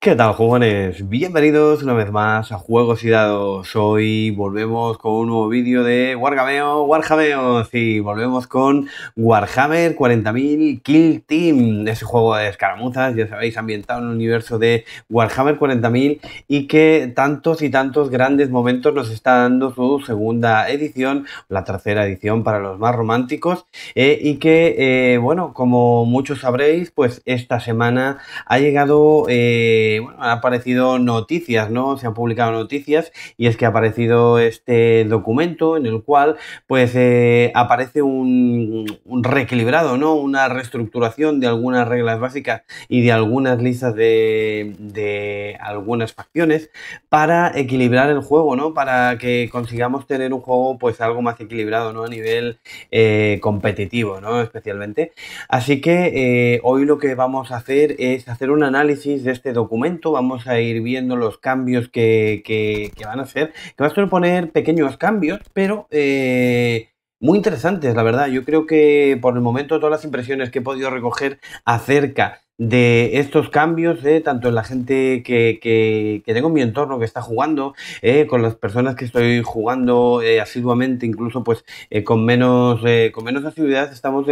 ¿Qué tal, jóvenes. Bienvenidos una vez más a Juegos y Dados. Hoy volvemos con un nuevo vídeo de Wargameo, Wargameo. Sí, volvemos con Warhammer 40.000 Kill Team, ese juego de escaramuzas, ya sabéis, ambientado en el universo de Warhammer 40.000 y que tantos y tantos grandes momentos nos está dando su segunda edición, la tercera edición para los más románticos. Eh, y que, eh, bueno, como muchos sabréis, pues esta semana ha llegado. Eh, bueno, han aparecido noticias, ¿no? Se han publicado noticias y es que ha aparecido este documento en el cual pues eh, aparece un, reequilibrado, ¿no? Una reestructuración de algunas reglas básicas y de algunas listas de, algunas facciones para equilibrar el juego, ¿no? Para que consigamos tener un juego pues algo más equilibrado, ¿no? A nivel eh, competitivo, ¿no? Especialmente. Así que eh, hoy lo que vamos a hacer es hacer un análisis de este documento vamos a ir viendo los cambios que, van a hacer, que vas a proponer pequeños cambios, pero eh, muy interesantes, la verdad. Yo creo que por el momento todas las impresiones que he podido recoger acerca de estos cambios, eh, tanto en la gente que, tengo en mi entorno que está jugando, eh, con las personas que estoy jugando eh, asiduamente, incluso pues con menos con menos asiduidad, estamos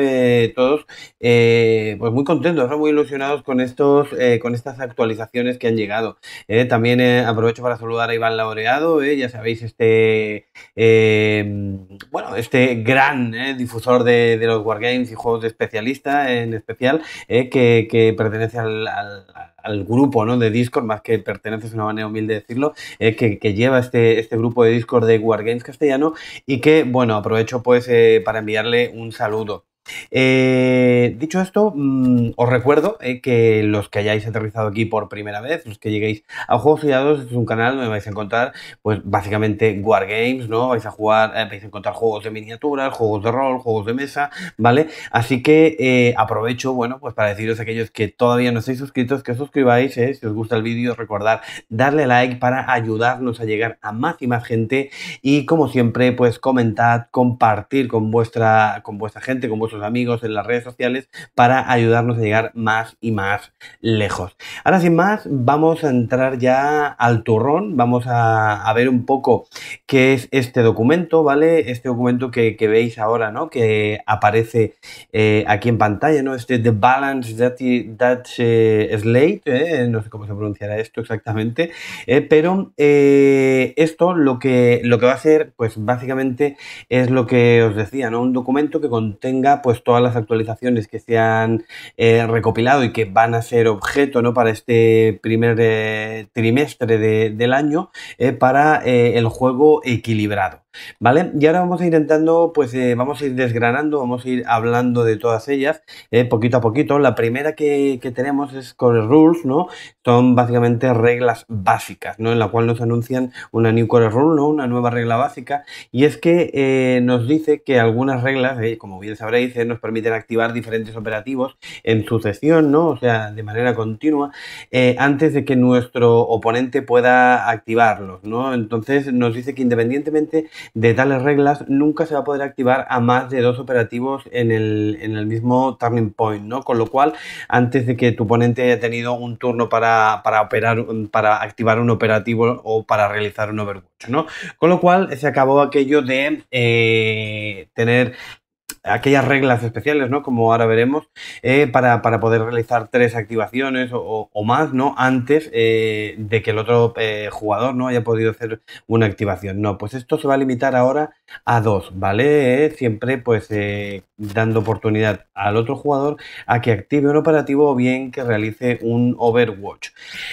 todos pues muy contentos, muy ilusionados con estos con estas actualizaciones que han llegado. también aprovecho para saludar a Iván Laureado, ya sabéis este bueno este gran difusor de, los wargames y juegos de especialista en especial que, que pertenece al, al, grupo ¿no? de Discord, más que pertenece, es una manera humilde de decirlo, eh, que, que, lleva este, este grupo de Discord de Wargames Castellano y que, bueno, aprovecho pues eh, para enviarle un saludo. Eh, dicho esto, mm, os recuerdo eh, que los que hayáis aterrizado aquí por primera vez, los que lleguéis a Juegos este es un canal donde vais a encontrar, pues básicamente Wargames, ¿no? Vais a jugar, eh, vais a encontrar juegos de miniaturas, juegos de rol, juegos de mesa, ¿vale? Así que aprovecho, bueno, pues para deciros a aquellos que todavía no estáis suscritos, que os suscribáis, si os gusta el vídeo, recordar darle like para ayudarnos a llegar a más y más gente y como siempre, pues comentad, compartir con vuestra, con vuestra gente, con vuestros amigos en las redes sociales para ayudarnos a llegar más y más lejos. Ahora sin más, vamos a entrar ya al turrón, vamos a, ver un poco qué es este documento, ¿vale? Este documento que, veis ahora, ¿no? Que aparece eh, aquí en pantalla, ¿no? Este The Balance That eh, Slate, ¿eh? no sé cómo se pronunciará esto exactamente, pero esto lo que, lo que va a ser, pues básicamente es lo que os decía, ¿no? Un documento que contenga pues todas las actualizaciones que se han eh, recopilado y que van a ser objeto ¿no? para este primer eh, trimestre del año eh, para el juego equilibrado. ¿Vale? Y ahora vamos a ir intentando, pues eh, vamos a ir desgranando, vamos a ir hablando de todas ellas eh, poquito a poquito. La primera que, tenemos es Core Rules, ¿no? Son básicamente reglas básicas, ¿no? En la cual nos anuncian una New Core Rule, ¿no? Una nueva regla básica. Y es que eh, nos dice que algunas reglas, como bien sabréis, nos permiten activar diferentes operativos en sucesión, ¿no? O sea, de manera continua, antes de que nuestro oponente pueda activarlos, ¿no? Entonces nos dice que independientemente de tales reglas nunca se va a poder activar a más de dos operativos en el, mismo turning point, ¿no? Con lo cual, antes de que tu ponente haya tenido un turno para, operar, para activar un operativo o para realizar un overwatch, ¿no? Con lo cual, se acabó aquello de eh, tener aquellas reglas especiales, ¿no? Como ahora veremos, eh, para, poder realizar tres activaciones o, más, ¿no? Antes eh, de que el otro eh, jugador no haya podido hacer una activación. No, pues esto se va a limitar ahora a dos, ¿vale? siempre, pues dando oportunidad al otro jugador a que active un operativo o bien que realice un Overwatch.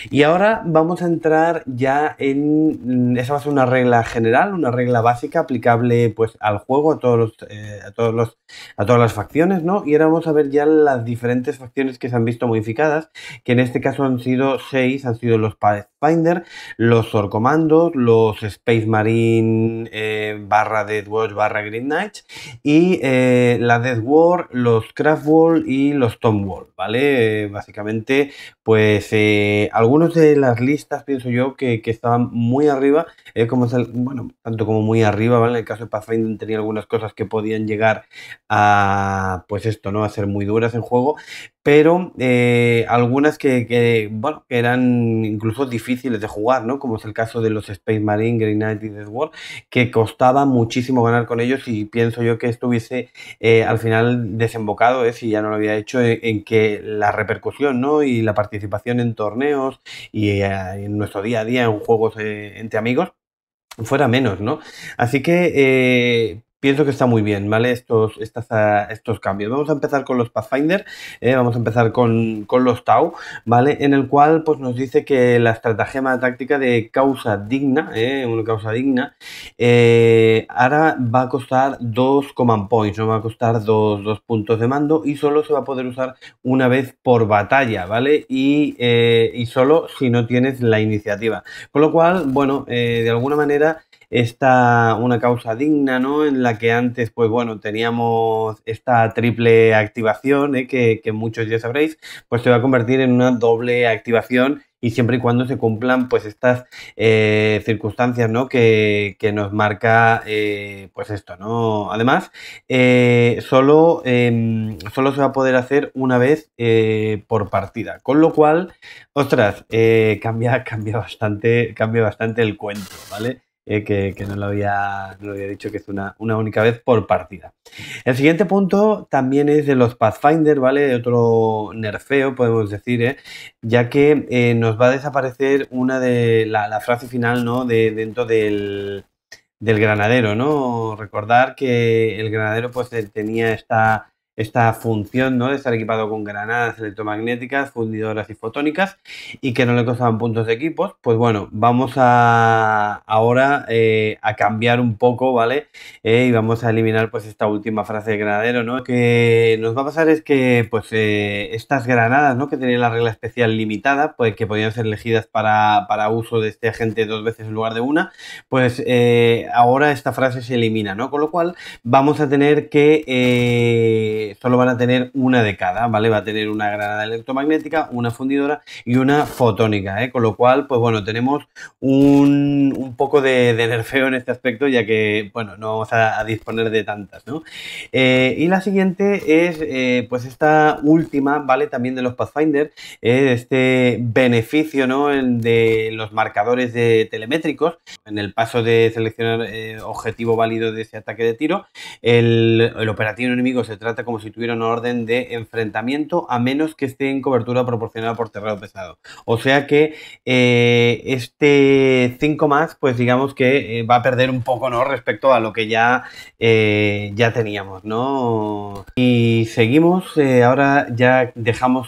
Y ahora vamos a entrar ya en, mm, esa va a ser una regla general, una regla básica aplicable pues al juego, a todos los, eh, a todos los, a todas las facciones, ¿no? Y ahora vamos a ver ya las diferentes facciones que se han visto modificadas, que en este caso han sido seis, han sido los Pathfinder, los Sorcomandos, los Space Marine eh, barra Watch, barra Green Knight y eh, la Dead Death War, los Wall y los Tom Wall, ¿vale? Eh, básicamente, pues eh, algunos de las listas, pienso yo, que, estaban muy arriba, eh, como bueno, tanto como muy arriba, ¿vale? En el caso de Pathfinder tenía algunas cosas que podían llegar a, pues esto, ¿no? A ser muy duras en juego, pero eh, algunas que, bueno, eran incluso difíciles de jugar, ¿no? Como es el caso de los Space Marine, Green Knight y Death War, que costaba muchísimo ganar con ellos y pienso yo que esto hubiese eh, al final desembocado, eh, si ya no lo había hecho, eh, en, que la repercusión, ¿no? Y la participación en torneos y en nuestro día a día en juegos entre amigos, fuera menos, ¿no? Así que pienso que está muy bien, ¿vale? Estos, ah, estos cambios. Vamos a empezar con los Pathfinder, ¿eh? vamos a empezar con, los Tau, ¿vale? En el cual pues, nos dice que la estratagema táctica de causa digna, eh, una causa digna, eh, ahora va a costar dos command points, no va a costar dos, puntos de mando y solo se va a poder usar una vez por batalla, ¿vale? Y, eh, y solo si no tienes la iniciativa. Con lo cual, bueno, de alguna manera esta una causa digna, ¿no? En la que antes, pues bueno, teníamos esta triple activación, ¿eh? que, muchos ya sabréis, pues se va a convertir en una doble activación y siempre y cuando se cumplan pues estas eh, circunstancias, ¿no? Que, nos marca eh, pues esto, ¿no? Además, solo, em, solo se va a poder hacer una vez por partida, con lo cual, ostras, cambia, cambia, bastante, cambia bastante el cuento, ¿vale? Eh, que, no, lo había, había dicho, que es una, una, única vez por partida. El siguiente punto también es de los Pathfinder, ¿vale? Otro nerfeo, podemos decir, ¿eh? ya que eh, nos va a desaparecer una de la, la frase final, ¿no? De, dentro del, del granadero, ¿no? Recordar que el granadero pues tenía esta esta función ¿no? de estar equipado con granadas electromagnéticas, fundidoras y fotónicas y que no le costaban puntos de equipos, pues bueno, vamos a ahora eh, a cambiar un poco, ¿vale? Eh, y vamos a eliminar pues esta última frase de granadero, ¿no? Que nos va a pasar es que pues eh, estas granadas, ¿no? Que tenían la regla especial limitada, pues que podían ser elegidas para, para uso de este agente dos veces en lugar de una, pues ahora esta frase se elimina, ¿no? Con lo cual vamos a tener que solo van a tener una de cada, ¿vale? Va a tener una granada electromagnética, una fundidora y una fotónica, ¿eh? Con lo cual, pues bueno, tenemos un, poco de, nerfeo en este aspecto, ya que, bueno, no vamos a, disponer de tantas, ¿no? Eh, y la siguiente es, eh, pues esta última, ¿vale? También de los Pathfinder, este beneficio, ¿no? De los marcadores de telemétricos, en el paso de seleccionar objetivo válido de ese ataque de tiro, el, el operativo enemigo se trata como como si orden de enfrentamiento, a menos que esté en cobertura proporcionada por terreno pesado. O sea que eh, este 5 más, pues digamos que eh, va a perder un poco, ¿no? Respecto a lo que ya, eh, ya teníamos, ¿no? Y seguimos, ahora ya dejamos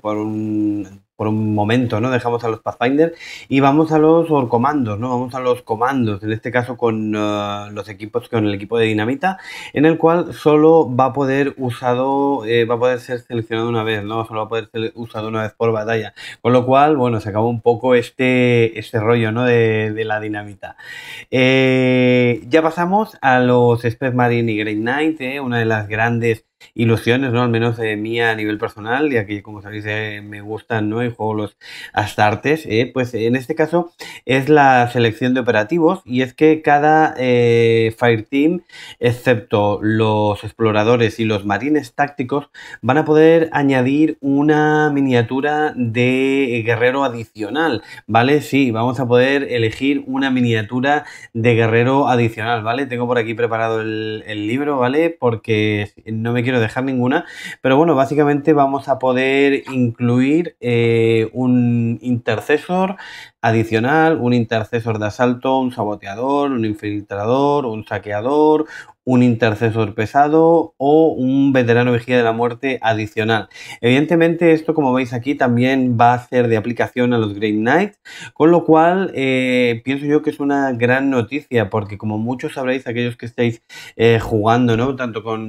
por un por un momento, ¿no? Dejamos a los Pathfinder y vamos a los comandos, ¿no? Vamos a los comandos, en este caso con eh, los equipos, con el equipo de Dinamita, en el cual solo va a poder usado, eh, va a poder ser seleccionado una vez, ¿no? Solo va a poder ser usado una vez por batalla. Con lo cual, bueno, se acabó un poco este, este rollo, ¿no? De, la Dinamita. Eh, ya pasamos a los Space Marine y Great Knight, ¿eh? una de las grandes ilusiones, ¿no? Al menos de mía a nivel personal, ya que como sabéis eh, me gustan, ¿no? Y juego los astartes, eh, pues en este caso es la selección de operativos y es que cada eh, fire team excepto los exploradores y los marines tácticos, van a poder añadir una miniatura de guerrero adicional, ¿vale? Sí, vamos a poder elegir una miniatura de guerrero adicional, ¿vale? Tengo por aquí preparado el libro, ¿vale? Porque no me quiero dejar ninguna, pero bueno, básicamente vamos a poder incluir eh, un intercesor adicional, un intercesor de asalto, un saboteador, un infiltrador, un saqueador, un intercesor pesado o un veterano vigía de la muerte adicional. Evidentemente esto como veis aquí también va a ser de aplicación a los Great Knights, con lo cual eh, pienso yo que es una gran noticia porque como muchos sabréis aquellos que estáis eh, jugando, ¿no? tanto con,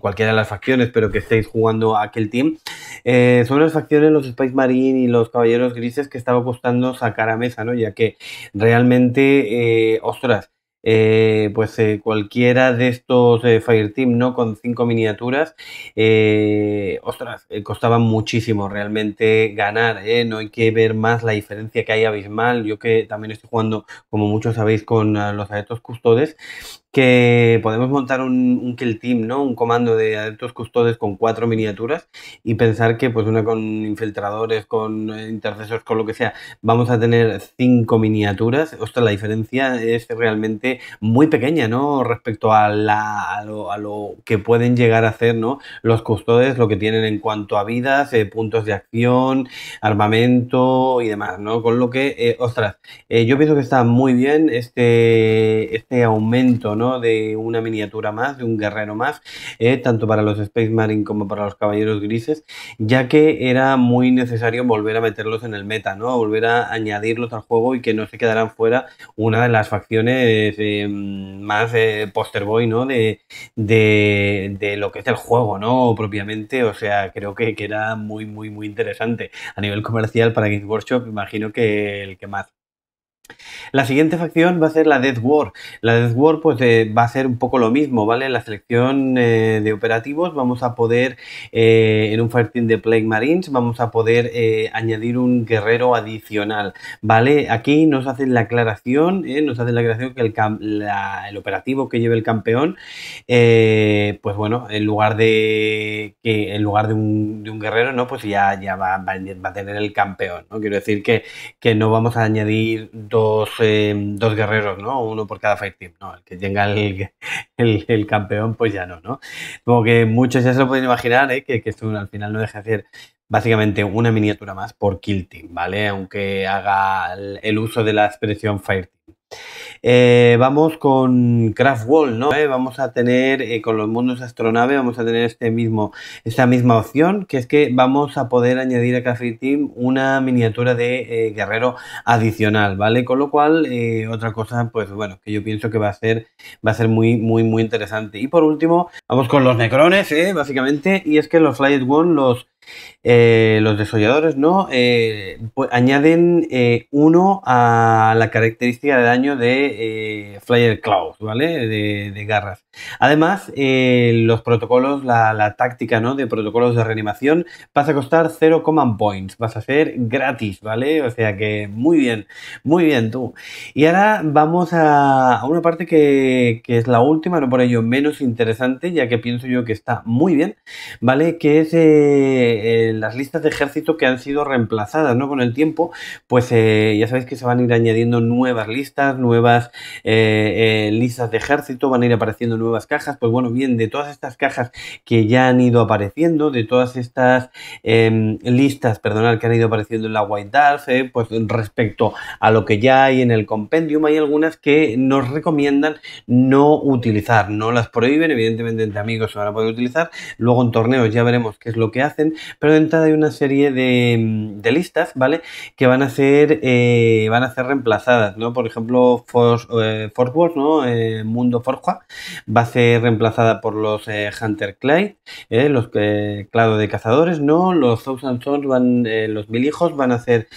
cualquiera de las facciones, pero que estéis jugando aquel team, eh, son las facciones los Space Marine y los Caballeros Grises que estaba costando sacar a mesa, ¿no? ya que realmente, ostras, eh, pues eh, cualquiera de estos eh, Fireteam, ¿no? Con cinco miniaturas, eh, ostras, eh, costaba muchísimo realmente ganar, ¿eh? No hay que ver más la diferencia que hay abismal. Yo que también estoy jugando, como muchos sabéis, con eh, los adeptos custodes, que podemos montar un, kill team, ¿no? Un comando de adeptos custodes con cuatro miniaturas y pensar que, pues, una con infiltradores, con intercesores, con lo que sea, vamos a tener cinco miniaturas. Ostras, la diferencia es realmente muy pequeña, ¿no? Respecto a, lo, a lo que pueden llegar a hacer, ¿no? Los custodes, lo que tienen en cuanto a vidas, eh, puntos de acción, armamento y demás, ¿no? Con lo que, eh, ostras, eh, yo pienso que está muy bien este, este aumento, ¿no? De una miniatura más, de un guerrero más, tanto para los Space Marine como para los Caballeros Grises, ya que era muy necesario volver a meterlos en el meta, ¿no? Volver a añadirlos al juego y que no se quedaran fuera una de las facciones más boy, ¿no? De, de lo que es el juego, ¿no? Propiamente, o sea, creo que, que era muy, muy, muy interesante. A nivel comercial para Games Workshop, imagino que el que más la siguiente facción va a ser la Death War. La Death War pues, eh, va a ser un poco lo mismo, ¿vale? la selección eh, de operativos vamos a poder, eh, en un Fireteam de Plague Marines, vamos a poder añadir un guerrero adicional, ¿vale? Aquí nos hacen la aclaración, nos hacen la aclaración que el, operativo que lleve el campeón, pues bueno, en lugar de, que, en lugar de, un, guerrero, ¿no? Pues ya, ya va, a tener el campeón, ¿no? Quiero decir que, que no vamos a añadir eh, dos, guerreros, ¿no? Uno por cada Fire Team, ¿no? El que tenga el, campeón, pues ya no, ¿no? Como que muchos ya se lo pueden imaginar, ¿eh? que, esto al final no deja de ser básicamente una miniatura más por Kill Team, ¿vale? Aunque haga el, el uso de la expresión Fire Team. Eh, vamos con Craft Wall, ¿no? Eh, vamos a tener eh, con los mundos astronave, vamos a tener este mismo, esta misma opción, que es que vamos a poder añadir a Café Team una miniatura de guerrero adicional, ¿vale? Con lo cual, otra cosa, pues bueno, que yo pienso que va a ser, va a ser muy, muy, muy interesante. Y por último, vamos con los necrones, básicamente, y es que los Flight One los eh, los desolladores no, eh, pues, añaden eh, uno a la característica de daño de Flyer Cloud, ¿vale? De, garras. Además, los protocolos, la, táctica ¿no? de protocolos de reanimación vas a costar 0, points, vas a ser gratis, ¿vale? O sea que muy bien, muy bien tú. Y ahora vamos a, a una parte que, que, es la última, no por ello menos interesante, ya que pienso yo que está muy bien, ¿vale? Que es eh, las listas de ejército que han sido reemplazadas ¿no? con el tiempo, pues eh, ya sabéis que se van a ir añadiendo nuevas listas, nuevas eh, listas de ejército, van a ir apareciendo nuevas cajas. Pues bueno, bien, de todas estas cajas que ya han ido apareciendo, de todas estas em, listas, perdonad, que han ido apareciendo en la White Dwarf, pues respecto a lo que ya hay en el compendium, hay algunas que nos recomiendan no utilizar, no las prohíben, evidentemente entre amigos se van a poder utilizar, luego en torneos ya veremos qué es lo que hacen, pero dentro hay una serie mm, de, listas, ¿vale? Que van a ser, eh, van a ser reemplazadas, ¿no? Por ejemplo, Force, eh, ¿no? Eh, Mundo Forja va a ser reemplazada por los Hunter Clay, los Clado de Cazadores, ¿no? Los Thousand Sons van, los Mil Hijos van a ser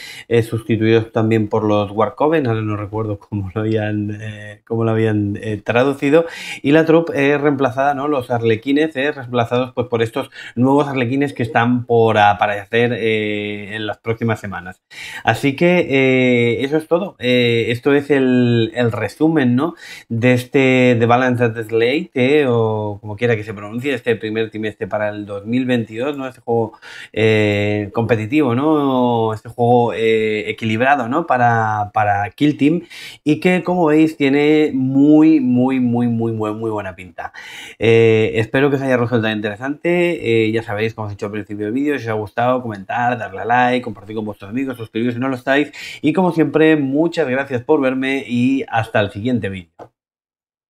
sustituidos también por los Warcoven, ahora no recuerdo cómo lo habían, cómo lo habían traducido, y la troupe es reemplazada, ¿no? Los Arlequines, reemplazados pues por estos nuevos Arlequines que están por aparecer eh, en las próximas semanas. Así que eh, eso es todo. Eh, esto es el, resumen de este The Balance at Slate, o como quiera que se pronuncie, este primer trimestre para el 2022, ¿no? este juego competitivo, ¿no? este juego equilibrado ¿no? para, para Kill Team y que como veis tiene muy, muy, muy, muy, muy, muy buena pinta. espero que os haya resultado interesante. ya sabéis, como os he dicho al principio, vídeo, si os ha gustado, comentar, darle a like, compartir con vuestros amigos, suscribiros si no lo estáis. Y como siempre, muchas gracias por verme y hasta el siguiente vídeo.